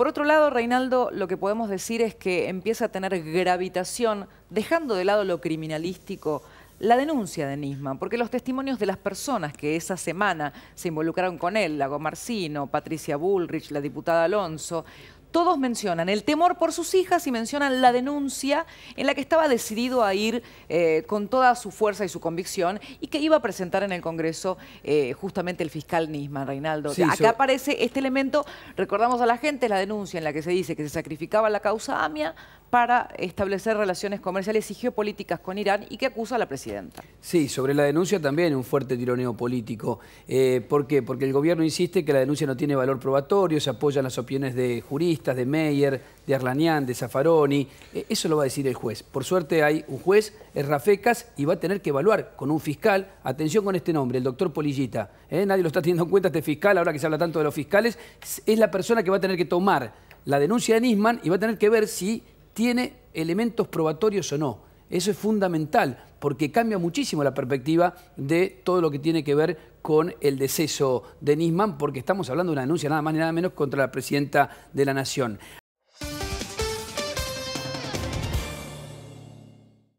Por otro lado, Reinaldo, lo que podemos decir es que empieza a tener gravitación, dejando de lado lo criminalístico, la denuncia de Nisman, porque los testimonios de las personas que esa semana se involucraron con él, Lago Marcino, Patricia Bullrich, la diputada Alonso, todos mencionan el temor por sus hijas y mencionan la denuncia en la que estaba decidido a ir eh, con toda su fuerza y su convicción y que iba a presentar en el Congreso eh, justamente el fiscal Nisman Reinaldo. Acá aparece este elemento, recordamos a la gente, la denuncia en la que se dice que se sacrificaba la causa AMIA para establecer relaciones comerciales y geopolíticas con Irán y que acusa a la presidenta. Sí, sobre la denuncia también un fuerte tironeo político. Eh, ¿Por qué? Porque el gobierno insiste que la denuncia no tiene valor probatorio, se apoyan las opiniones de juristas, de Meyer, de Arlanian, de Zaffaroni. Eh, eso lo va a decir el juez. Por suerte hay un juez, es Rafecas, y va a tener que evaluar con un fiscal, atención con este nombre, el doctor Polillita. ¿eh? Nadie lo está teniendo en cuenta este fiscal, ahora que se habla tanto de los fiscales, es la persona que va a tener que tomar la denuncia de Nisman y va a tener que ver si tiene elementos probatorios o no. Eso es fundamental porque cambia muchísimo la perspectiva de todo lo que tiene que ver con el deceso de Nisman, porque estamos hablando de una denuncia nada más ni nada menos contra la presidenta de la Nación.